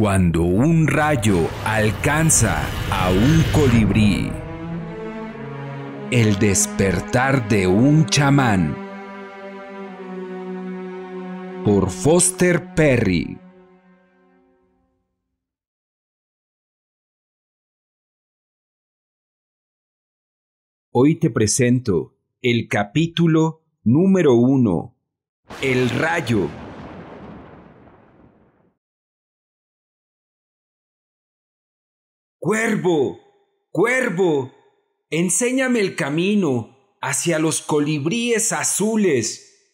Cuando un rayo alcanza a un colibrí, el despertar de un chamán por Foster Perry. Hoy te presento el capítulo número uno, El rayo Cuervo, cuervo, enséñame el camino hacia los colibríes azules.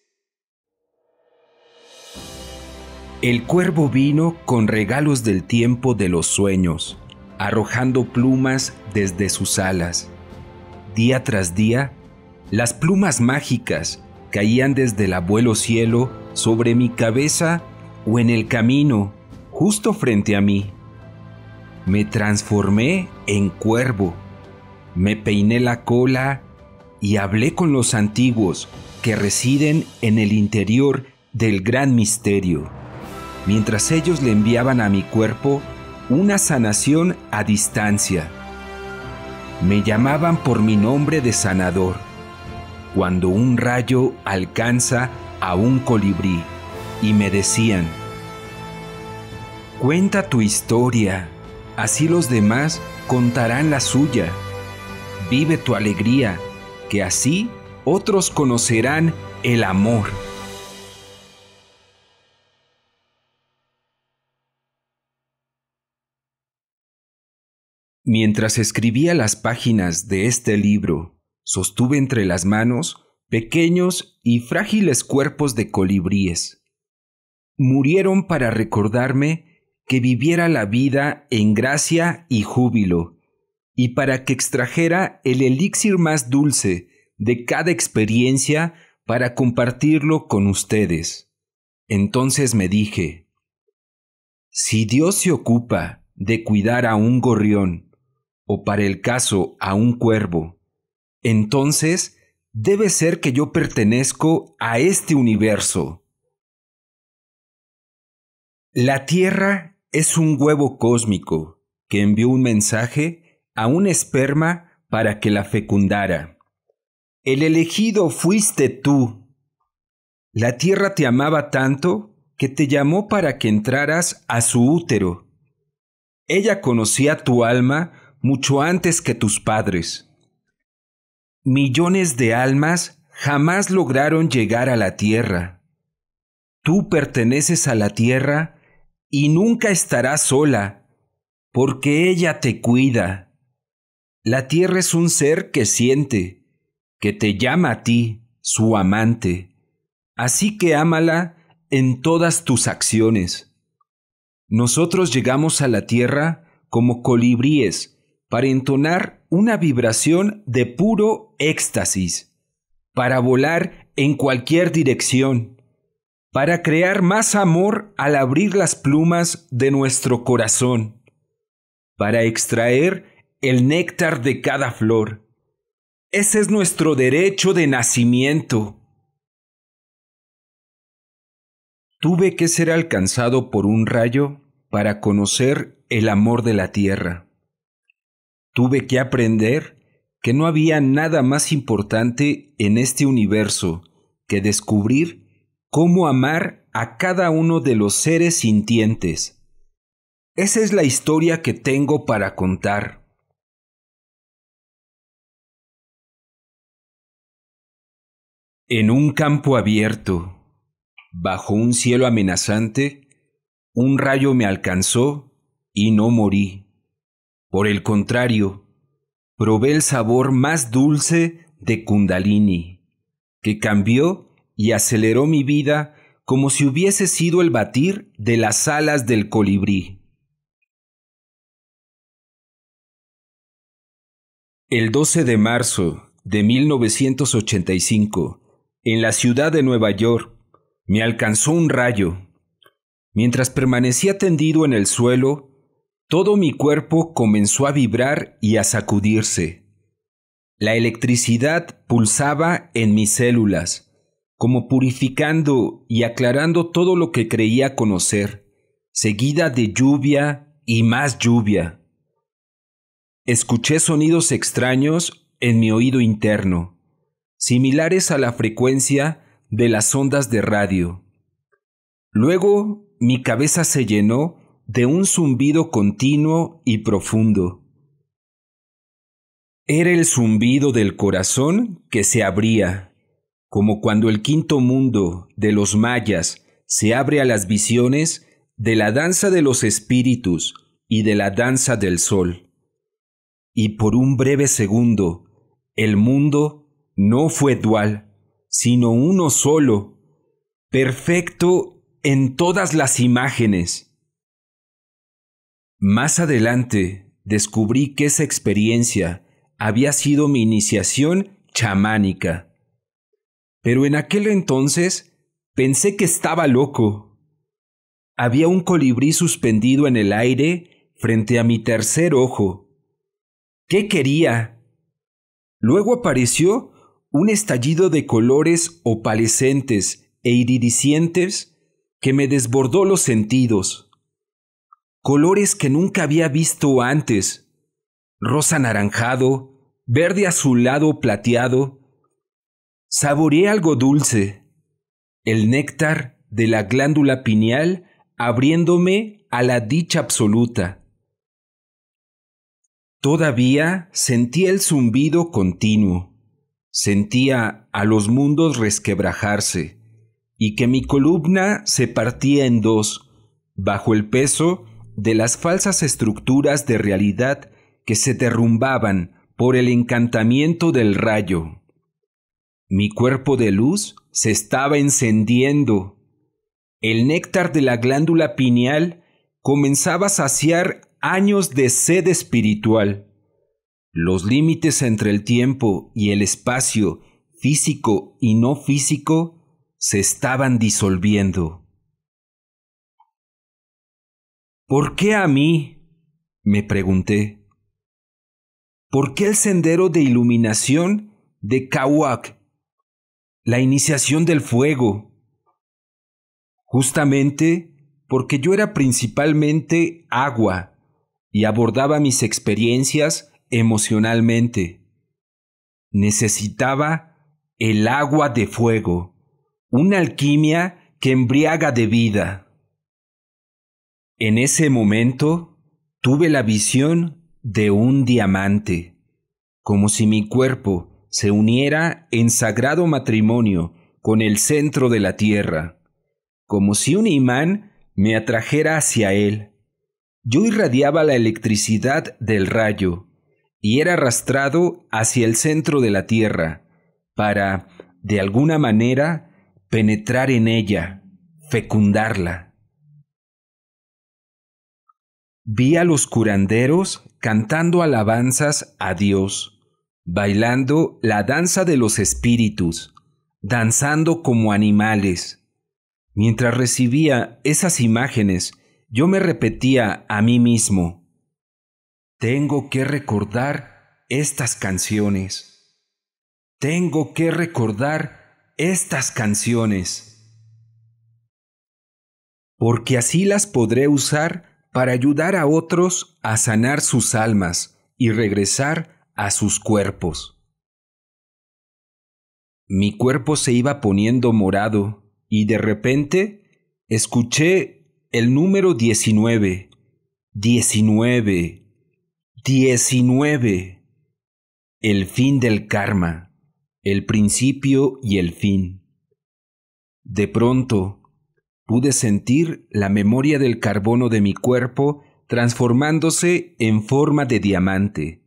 El cuervo vino con regalos del tiempo de los sueños, arrojando plumas desde sus alas. Día tras día, las plumas mágicas caían desde el abuelo cielo sobre mi cabeza o en el camino, justo frente a mí. Me transformé en cuervo. Me peiné la cola y hablé con los antiguos que residen en el interior del gran misterio. Mientras ellos le enviaban a mi cuerpo una sanación a distancia. Me llamaban por mi nombre de sanador. Cuando un rayo alcanza a un colibrí y me decían, cuenta tu historia, así los demás contarán la suya. Vive tu alegría, que así otros conocerán el amor. Mientras escribía las páginas de este libro, sostuve entre las manos pequeños y frágiles cuerpos de colibríes. Murieron para recordarme que viviera la vida en gracia y júbilo, y para que extrajera el elixir más dulce de cada experiencia para compartirlo con ustedes. Entonces me dije, si Dios se ocupa de cuidar a un gorrión, o para el caso a un cuervo, entonces debe ser que yo pertenezco a este universo. La Tierra es un huevo cósmico que envió un mensaje a un esperma para que la fecundara. El elegido fuiste tú. La tierra te amaba tanto que te llamó para que entraras a su útero. Ella conocía tu alma mucho antes que tus padres. Millones de almas jamás lograron llegar a la tierra. Tú perteneces a la tierra y nunca estarás sola, porque ella te cuida. La tierra es un ser que siente, que te llama a ti, su amante. Así que ámala en todas tus acciones. Nosotros llegamos a la tierra como colibríes para entonar una vibración de puro éxtasis, para volar en cualquier dirección para crear más amor al abrir las plumas de nuestro corazón, para extraer el néctar de cada flor. Ese es nuestro derecho de nacimiento. Tuve que ser alcanzado por un rayo para conocer el amor de la tierra. Tuve que aprender que no había nada más importante en este universo que descubrir cómo amar a cada uno de los seres sintientes. Esa es la historia que tengo para contar. En un campo abierto, bajo un cielo amenazante, un rayo me alcanzó y no morí. Por el contrario, probé el sabor más dulce de Kundalini, que cambió y aceleró mi vida como si hubiese sido el batir de las alas del colibrí. El 12 de marzo de 1985, en la ciudad de Nueva York, me alcanzó un rayo. Mientras permanecía tendido en el suelo, todo mi cuerpo comenzó a vibrar y a sacudirse. La electricidad pulsaba en mis células como purificando y aclarando todo lo que creía conocer, seguida de lluvia y más lluvia. Escuché sonidos extraños en mi oído interno, similares a la frecuencia de las ondas de radio. Luego mi cabeza se llenó de un zumbido continuo y profundo. Era el zumbido del corazón que se abría como cuando el quinto mundo de los mayas se abre a las visiones de la danza de los espíritus y de la danza del sol. Y por un breve segundo, el mundo no fue dual, sino uno solo, perfecto en todas las imágenes. Más adelante descubrí que esa experiencia había sido mi iniciación chamánica pero en aquel entonces pensé que estaba loco. Había un colibrí suspendido en el aire frente a mi tercer ojo. ¿Qué quería? Luego apareció un estallido de colores opalescentes e iridiscentes que me desbordó los sentidos. Colores que nunca había visto antes. Rosa anaranjado, verde azulado plateado, Saboreé algo dulce, el néctar de la glándula pineal abriéndome a la dicha absoluta. Todavía sentía el zumbido continuo, sentía a los mundos resquebrajarse y que mi columna se partía en dos bajo el peso de las falsas estructuras de realidad que se derrumbaban por el encantamiento del rayo. Mi cuerpo de luz se estaba encendiendo. El néctar de la glándula pineal comenzaba a saciar años de sed espiritual. Los límites entre el tiempo y el espacio, físico y no físico, se estaban disolviendo. ¿Por qué a mí? me pregunté. ¿Por qué el sendero de iluminación de Kawak la iniciación del fuego, justamente porque yo era principalmente agua y abordaba mis experiencias emocionalmente. Necesitaba el agua de fuego, una alquimia que embriaga de vida. En ese momento tuve la visión de un diamante, como si mi cuerpo se uniera en sagrado matrimonio con el centro de la tierra, como si un imán me atrajera hacia él. Yo irradiaba la electricidad del rayo y era arrastrado hacia el centro de la tierra para, de alguna manera, penetrar en ella, fecundarla. Vi a los curanderos cantando alabanzas a Dios bailando la danza de los espíritus, danzando como animales. Mientras recibía esas imágenes, yo me repetía a mí mismo, tengo que recordar estas canciones, tengo que recordar estas canciones, porque así las podré usar para ayudar a otros a sanar sus almas y regresar a sus cuerpos. Mi cuerpo se iba poniendo morado y de repente escuché el número 19, 19, 19. El fin del karma, el principio y el fin. De pronto, pude sentir la memoria del carbono de mi cuerpo transformándose en forma de diamante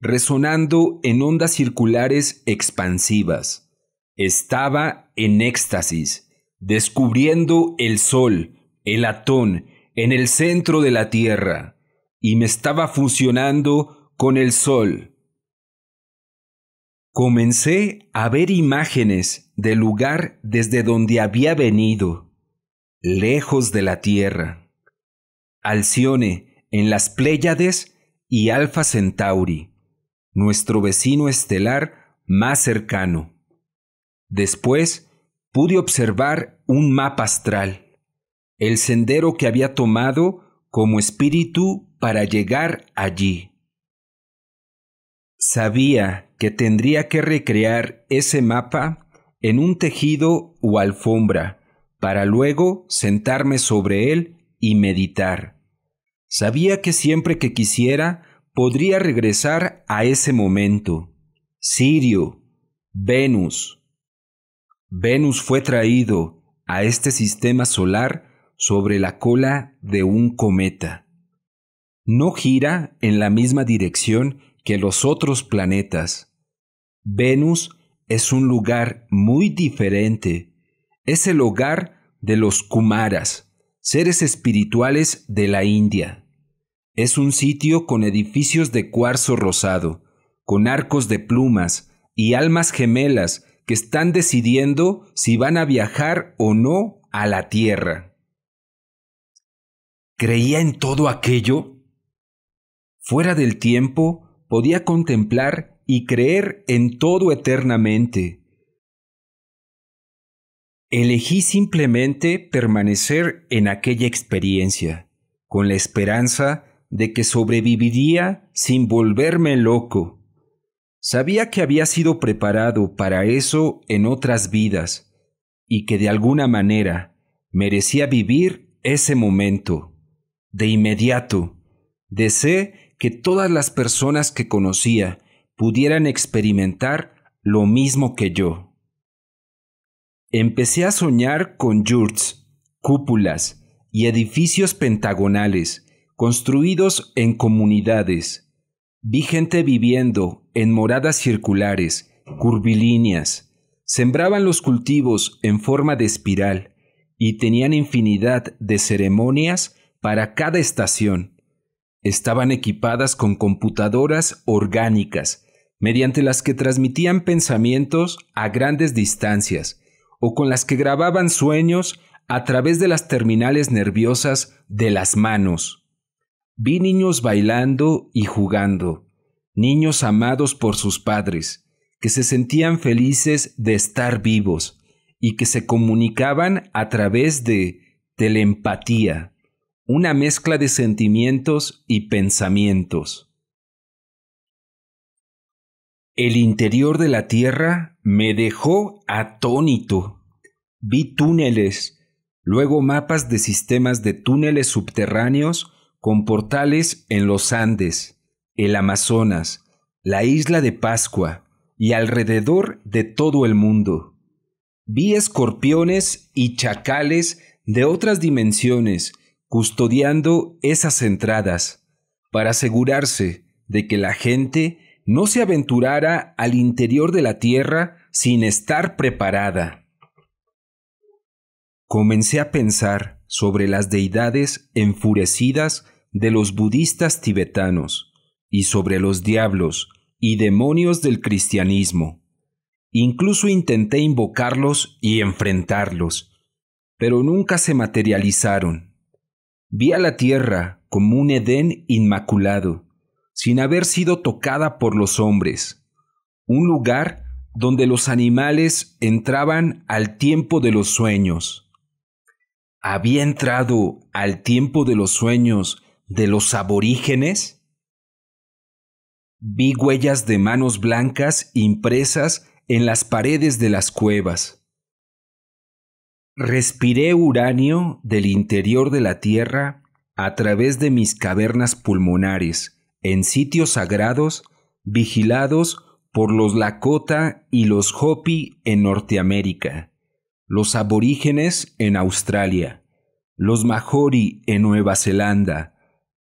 resonando en ondas circulares expansivas. Estaba en éxtasis, descubriendo el sol, el atón, en el centro de la Tierra, y me estaba fusionando con el sol. Comencé a ver imágenes del lugar desde donde había venido, lejos de la Tierra. Alcione, en las Pléyades y Alfa Centauri nuestro vecino estelar más cercano. Después pude observar un mapa astral, el sendero que había tomado como espíritu para llegar allí. Sabía que tendría que recrear ese mapa en un tejido o alfombra, para luego sentarme sobre él y meditar. Sabía que siempre que quisiera podría regresar a ese momento. Sirio, Venus. Venus fue traído a este sistema solar sobre la cola de un cometa. No gira en la misma dirección que los otros planetas. Venus es un lugar muy diferente. Es el hogar de los Kumaras, seres espirituales de la India. Es un sitio con edificios de cuarzo rosado, con arcos de plumas y almas gemelas que están decidiendo si van a viajar o no a la Tierra. ¿Creía en todo aquello? Fuera del tiempo, podía contemplar y creer en todo eternamente. Elegí simplemente permanecer en aquella experiencia, con la esperanza de que sobreviviría sin volverme loco. Sabía que había sido preparado para eso en otras vidas y que de alguna manera merecía vivir ese momento. De inmediato, deseé que todas las personas que conocía pudieran experimentar lo mismo que yo. Empecé a soñar con yurts, cúpulas y edificios pentagonales construidos en comunidades. Vi gente viviendo en moradas circulares, curvilíneas. Sembraban los cultivos en forma de espiral y tenían infinidad de ceremonias para cada estación. Estaban equipadas con computadoras orgánicas, mediante las que transmitían pensamientos a grandes distancias, o con las que grababan sueños a través de las terminales nerviosas de las manos. Vi niños bailando y jugando, niños amados por sus padres, que se sentían felices de estar vivos y que se comunicaban a través de teleempatía, una mezcla de sentimientos y pensamientos. El interior de la Tierra me dejó atónito. Vi túneles, luego mapas de sistemas de túneles subterráneos con portales en los Andes, el Amazonas, la isla de Pascua y alrededor de todo el mundo. Vi escorpiones y chacales de otras dimensiones custodiando esas entradas para asegurarse de que la gente no se aventurara al interior de la tierra sin estar preparada. Comencé a pensar sobre las deidades enfurecidas de los budistas tibetanos y sobre los diablos y demonios del cristianismo. Incluso intenté invocarlos y enfrentarlos, pero nunca se materializaron. Vi a la tierra como un Edén inmaculado, sin haber sido tocada por los hombres, un lugar donde los animales entraban al tiempo de los sueños había entrado al tiempo de los sueños de los aborígenes? Vi huellas de manos blancas impresas en las paredes de las cuevas. Respiré uranio del interior de la tierra a través de mis cavernas pulmonares, en sitios sagrados, vigilados por los Lakota y los Hopi en Norteamérica los aborígenes en Australia, los Maori en Nueva Zelanda,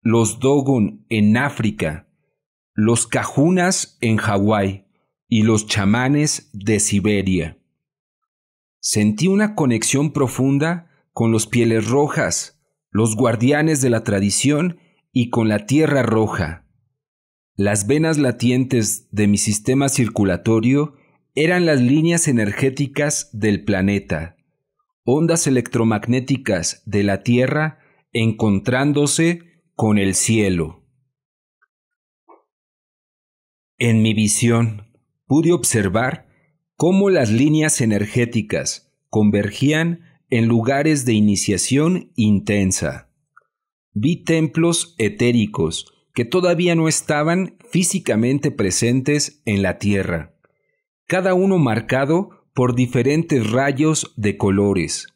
los Dogon en África, los Cajunas en Hawái y los chamanes de Siberia. Sentí una conexión profunda con los pieles rojas, los guardianes de la tradición y con la tierra roja. Las venas latientes de mi sistema circulatorio eran las líneas energéticas del planeta, ondas electromagnéticas de la Tierra encontrándose con el cielo. En mi visión pude observar cómo las líneas energéticas convergían en lugares de iniciación intensa. Vi templos etéricos que todavía no estaban físicamente presentes en la Tierra cada uno marcado por diferentes rayos de colores.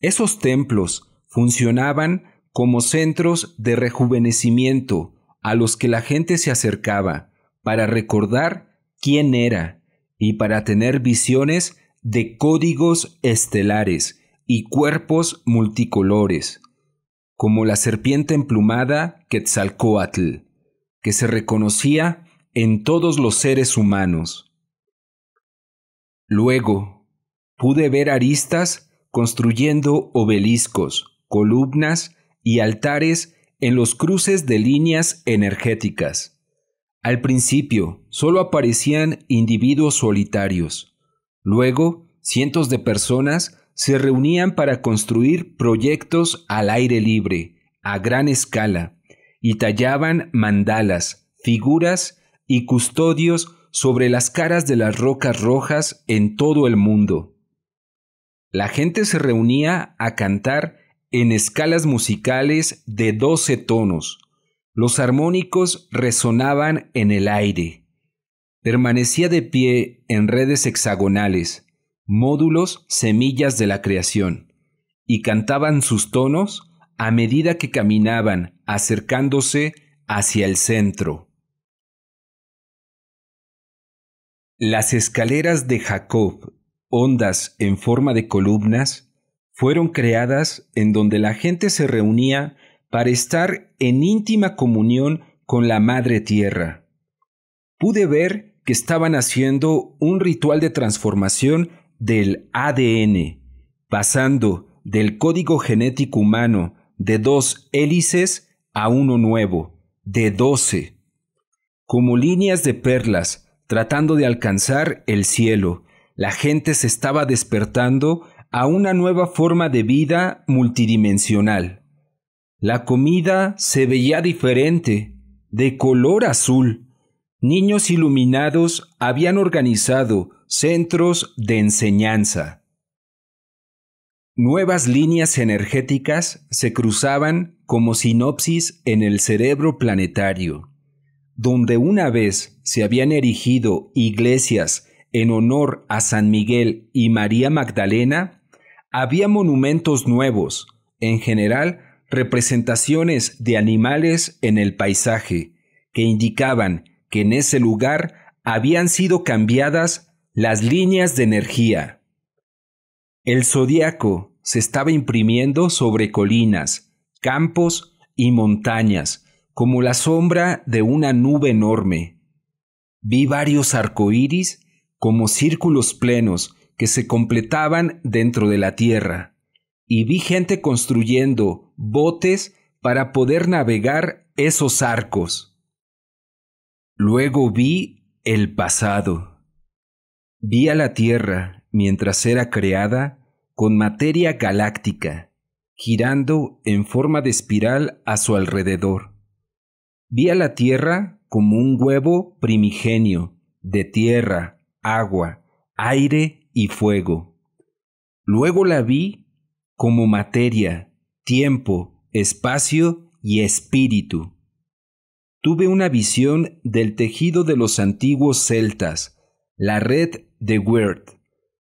Esos templos funcionaban como centros de rejuvenecimiento a los que la gente se acercaba para recordar quién era y para tener visiones de códigos estelares y cuerpos multicolores, como la serpiente emplumada Quetzalcoatl, que se reconocía en todos los seres humanos. Luego, pude ver aristas construyendo obeliscos, columnas y altares en los cruces de líneas energéticas. Al principio solo aparecían individuos solitarios. Luego, cientos de personas se reunían para construir proyectos al aire libre, a gran escala, y tallaban mandalas, figuras y custodios sobre las caras de las rocas rojas en todo el mundo. La gente se reunía a cantar en escalas musicales de 12 tonos. Los armónicos resonaban en el aire. Permanecía de pie en redes hexagonales, módulos, semillas de la creación, y cantaban sus tonos a medida que caminaban acercándose hacia el centro. Las escaleras de Jacob, ondas en forma de columnas, fueron creadas en donde la gente se reunía para estar en íntima comunión con la Madre Tierra. Pude ver que estaban haciendo un ritual de transformación del ADN, pasando del código genético humano de dos hélices a uno nuevo, de doce. Como líneas de perlas tratando de alcanzar el cielo. La gente se estaba despertando a una nueva forma de vida multidimensional. La comida se veía diferente, de color azul. Niños iluminados habían organizado centros de enseñanza. Nuevas líneas energéticas se cruzaban como sinopsis en el cerebro planetario donde una vez se habían erigido iglesias en honor a San Miguel y María Magdalena, había monumentos nuevos, en general representaciones de animales en el paisaje, que indicaban que en ese lugar habían sido cambiadas las líneas de energía. El zodiaco se estaba imprimiendo sobre colinas, campos y montañas, como la sombra de una nube enorme. Vi varios arcoíris como círculos plenos que se completaban dentro de la tierra, y vi gente construyendo botes para poder navegar esos arcos. Luego vi el pasado. Vi a la Tierra mientras era creada con materia galáctica, girando en forma de espiral a su alrededor. Vi a la tierra como un huevo primigenio, de tierra, agua, aire y fuego. Luego la vi como materia, tiempo, espacio y espíritu. Tuve una visión del tejido de los antiguos celtas, la red de Wirth,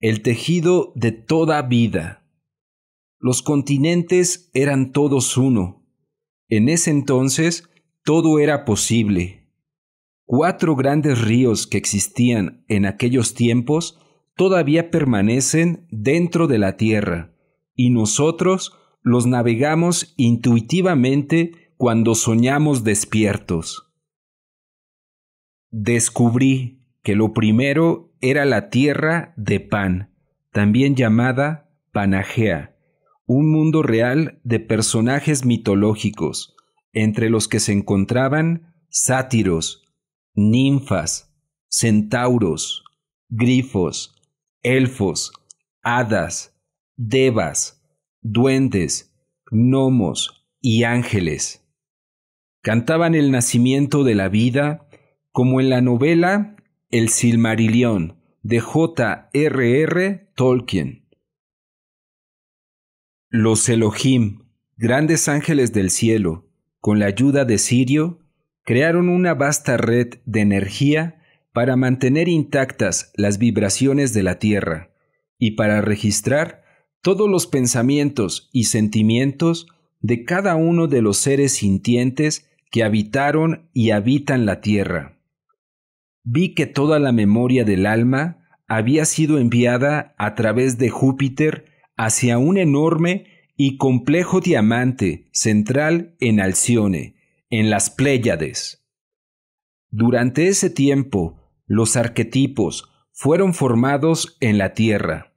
el tejido de toda vida. Los continentes eran todos uno. En ese entonces todo era posible. Cuatro grandes ríos que existían en aquellos tiempos todavía permanecen dentro de la Tierra, y nosotros los navegamos intuitivamente cuando soñamos despiertos. Descubrí que lo primero era la tierra de Pan, también llamada Panagea, un mundo real de personajes mitológicos, entre los que se encontraban sátiros, ninfas, centauros, grifos, elfos, hadas, devas, duendes, gnomos y ángeles. Cantaban el nacimiento de la vida como en la novela El Silmarillion de J.R.R. R. Tolkien. Los Elohim, grandes ángeles del cielo, con la ayuda de Sirio, crearon una vasta red de energía para mantener intactas las vibraciones de la Tierra y para registrar todos los pensamientos y sentimientos de cada uno de los seres sintientes que habitaron y habitan la Tierra. Vi que toda la memoria del alma había sido enviada a través de Júpiter hacia un enorme y complejo diamante central en Alcione, en las Pléyades. Durante ese tiempo, los arquetipos fueron formados en la Tierra.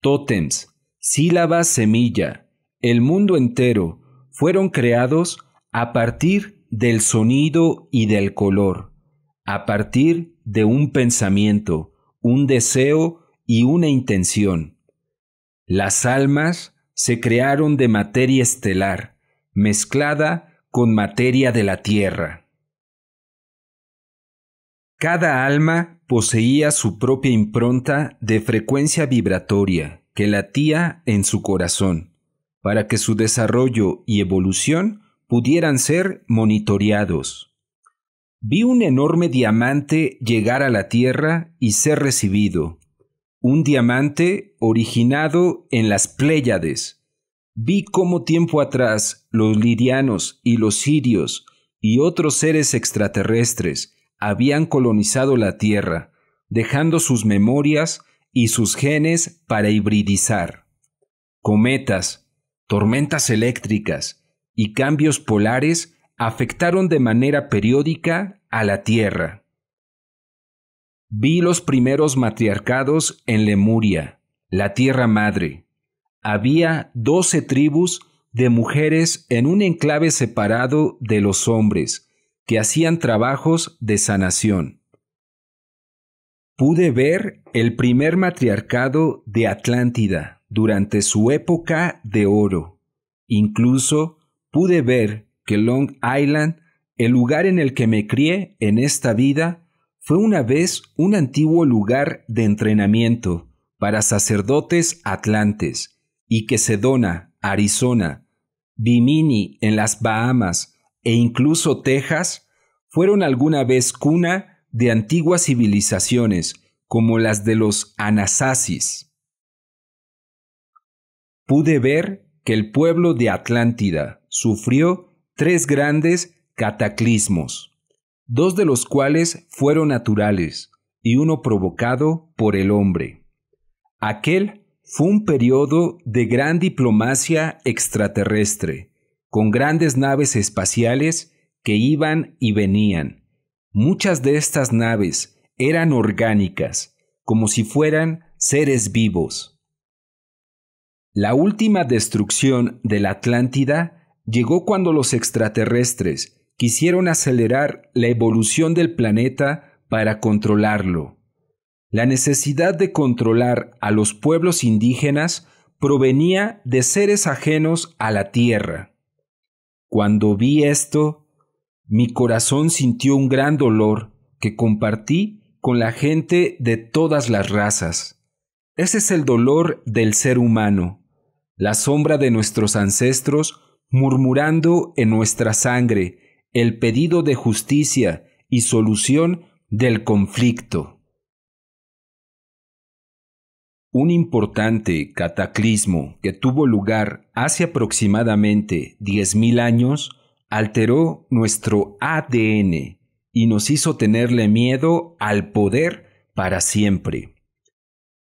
Tótems, sílabas semilla, el mundo entero, fueron creados a partir del sonido y del color, a partir de un pensamiento, un deseo y una intención. Las almas se crearon de materia estelar, mezclada con materia de la Tierra. Cada alma poseía su propia impronta de frecuencia vibratoria que latía en su corazón, para que su desarrollo y evolución pudieran ser monitoreados. Vi un enorme diamante llegar a la Tierra y ser recibido, un diamante originado en las Pléyades. Vi cómo tiempo atrás los lirianos y los sirios y otros seres extraterrestres habían colonizado la Tierra, dejando sus memorias y sus genes para hibridizar. Cometas, tormentas eléctricas y cambios polares afectaron de manera periódica a la Tierra. Vi los primeros matriarcados en Lemuria, la Tierra Madre. Había doce tribus de mujeres en un enclave separado de los hombres, que hacían trabajos de sanación. Pude ver el primer matriarcado de Atlántida durante su época de oro. Incluso pude ver que Long Island, el lugar en el que me crié en esta vida, fue una vez un antiguo lugar de entrenamiento para sacerdotes atlantes y que Sedona, Arizona, Bimini en las Bahamas e incluso Texas fueron alguna vez cuna de antiguas civilizaciones como las de los Anasazis. Pude ver que el pueblo de Atlántida sufrió tres grandes cataclismos dos de los cuales fueron naturales y uno provocado por el hombre. Aquel fue un periodo de gran diplomacia extraterrestre, con grandes naves espaciales que iban y venían. Muchas de estas naves eran orgánicas, como si fueran seres vivos. La última destrucción de la Atlántida llegó cuando los extraterrestres quisieron acelerar la evolución del planeta para controlarlo. La necesidad de controlar a los pueblos indígenas provenía de seres ajenos a la tierra. Cuando vi esto, mi corazón sintió un gran dolor que compartí con la gente de todas las razas. Ese es el dolor del ser humano, la sombra de nuestros ancestros murmurando en nuestra sangre, el pedido de justicia y solución del conflicto. Un importante cataclismo que tuvo lugar hace aproximadamente 10.000 años alteró nuestro ADN y nos hizo tenerle miedo al poder para siempre.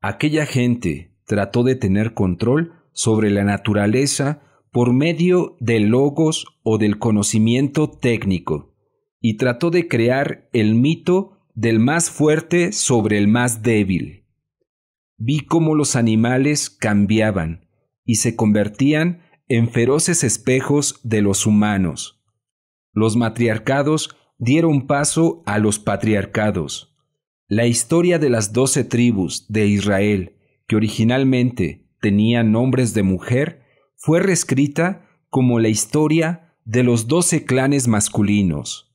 Aquella gente trató de tener control sobre la naturaleza por medio de logos o del conocimiento técnico, y trató de crear el mito del más fuerte sobre el más débil. Vi cómo los animales cambiaban y se convertían en feroces espejos de los humanos. Los matriarcados dieron paso a los patriarcados. La historia de las doce tribus de Israel, que originalmente tenían nombres de mujer, fue reescrita como la historia de los doce clanes masculinos.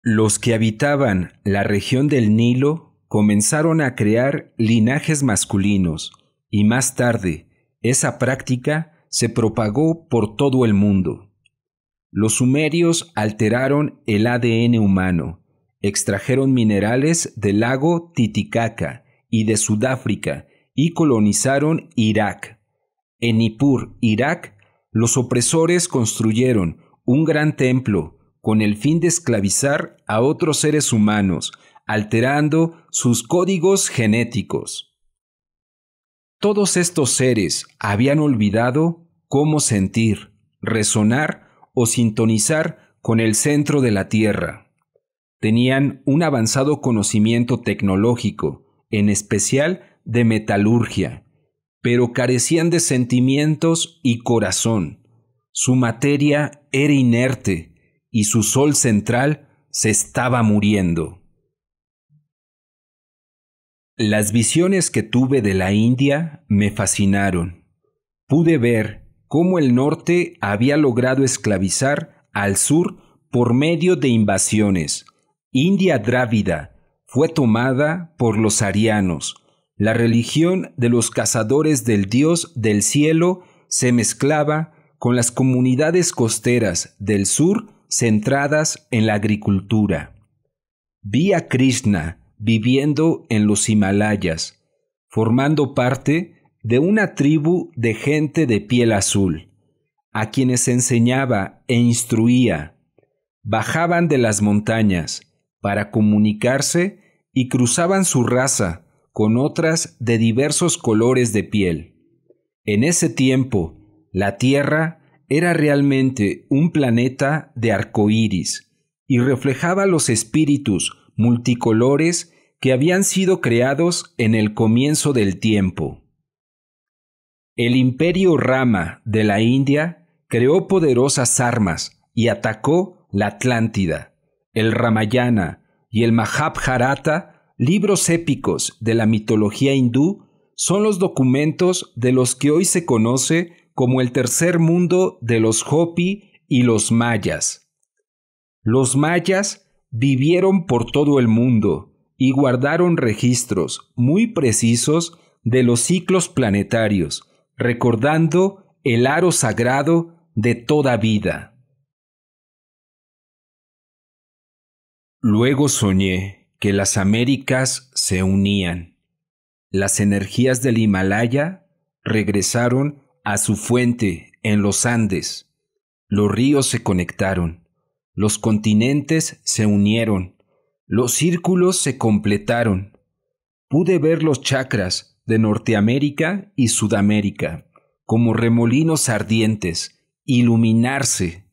Los que habitaban la región del Nilo comenzaron a crear linajes masculinos y más tarde esa práctica se propagó por todo el mundo. Los sumerios alteraron el ADN humano, extrajeron minerales del lago Titicaca y de Sudáfrica y colonizaron Irak. En Nippur, Irak, los opresores construyeron un gran templo con el fin de esclavizar a otros seres humanos, alterando sus códigos genéticos. Todos estos seres habían olvidado cómo sentir, resonar o sintonizar con el centro de la Tierra. Tenían un avanzado conocimiento tecnológico, en especial de metalurgia, pero carecían de sentimientos y corazón. Su materia era inerte y su sol central se estaba muriendo. Las visiones que tuve de la India me fascinaron. Pude ver cómo el norte había logrado esclavizar al sur por medio de invasiones. India Drávida fue tomada por los arianos, la religión de los cazadores del Dios del cielo se mezclaba con las comunidades costeras del sur centradas en la agricultura. Vi a Krishna viviendo en los Himalayas, formando parte de una tribu de gente de piel azul, a quienes enseñaba e instruía. Bajaban de las montañas para comunicarse y cruzaban su raza con otras de diversos colores de piel. En ese tiempo, la Tierra era realmente un planeta de arcoíris y reflejaba los espíritus multicolores que habían sido creados en el comienzo del tiempo. El imperio Rama de la India creó poderosas armas y atacó la Atlántida, el Ramayana y el Mahabharata libros épicos de la mitología hindú son los documentos de los que hoy se conoce como el tercer mundo de los Hopi y los mayas. Los mayas vivieron por todo el mundo y guardaron registros muy precisos de los ciclos planetarios, recordando el aro sagrado de toda vida. Luego soñé las Américas se unían. Las energías del Himalaya regresaron a su fuente en los Andes. Los ríos se conectaron. Los continentes se unieron. Los círculos se completaron. Pude ver los chakras de Norteamérica y Sudamérica como remolinos ardientes, iluminarse.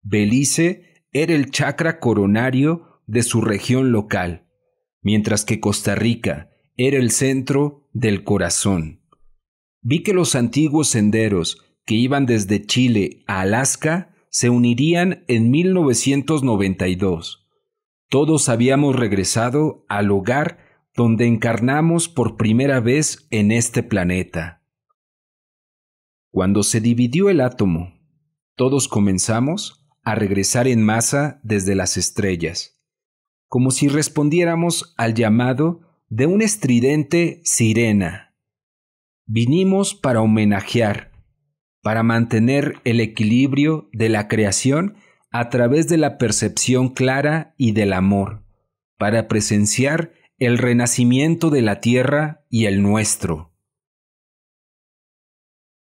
Belice era el chakra coronario de su región local, mientras que Costa Rica era el centro del corazón. Vi que los antiguos senderos que iban desde Chile a Alaska se unirían en 1992. Todos habíamos regresado al hogar donde encarnamos por primera vez en este planeta. Cuando se dividió el átomo, todos comenzamos a regresar en masa desde las estrellas como si respondiéramos al llamado de un estridente sirena. Vinimos para homenajear, para mantener el equilibrio de la creación a través de la percepción clara y del amor, para presenciar el renacimiento de la tierra y el nuestro.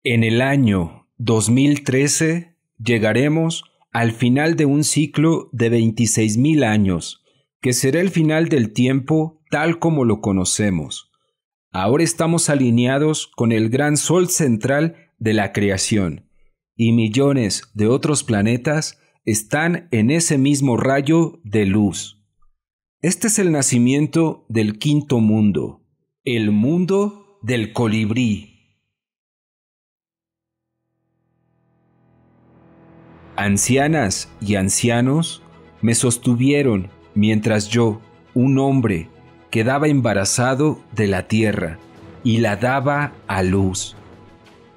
En el año 2013 llegaremos al final de un ciclo de 26.000 años, que será el final del tiempo tal como lo conocemos. Ahora estamos alineados con el gran sol central de la creación, y millones de otros planetas están en ese mismo rayo de luz. Este es el nacimiento del quinto mundo, el mundo del colibrí. Ancianas y ancianos me sostuvieron mientras yo, un hombre, quedaba embarazado de la tierra y la daba a luz.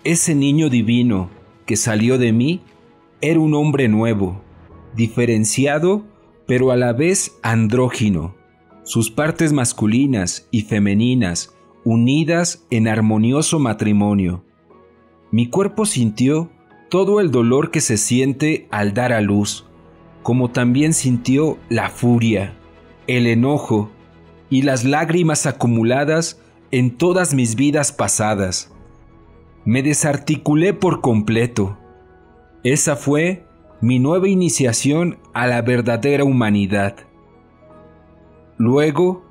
Ese niño divino que salió de mí era un hombre nuevo, diferenciado, pero a la vez andrógino, sus partes masculinas y femeninas unidas en armonioso matrimonio. Mi cuerpo sintió todo el dolor que se siente al dar a luz, como también sintió la furia, el enojo y las lágrimas acumuladas en todas mis vidas pasadas. Me desarticulé por completo. Esa fue mi nueva iniciación a la verdadera humanidad. Luego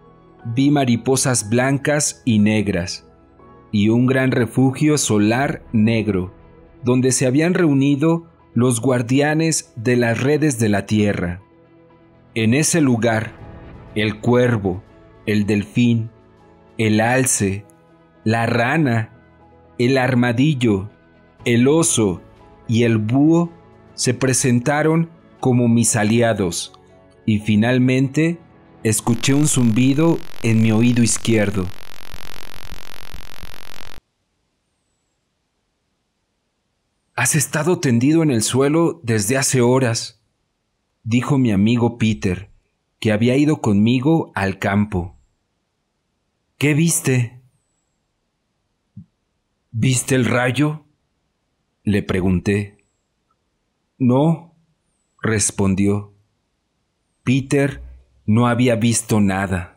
vi mariposas blancas y negras y un gran refugio solar negro, donde se habían reunido los guardianes de las redes de la tierra. En ese lugar, el cuervo, el delfín, el alce, la rana, el armadillo, el oso y el búho se presentaron como mis aliados, y finalmente escuché un zumbido en mi oído izquierdo. Has estado tendido en el suelo desde hace horas, dijo mi amigo Peter, que había ido conmigo al campo. ¿Qué viste? ¿Viste el rayo? le pregunté. No, respondió. Peter no había visto nada.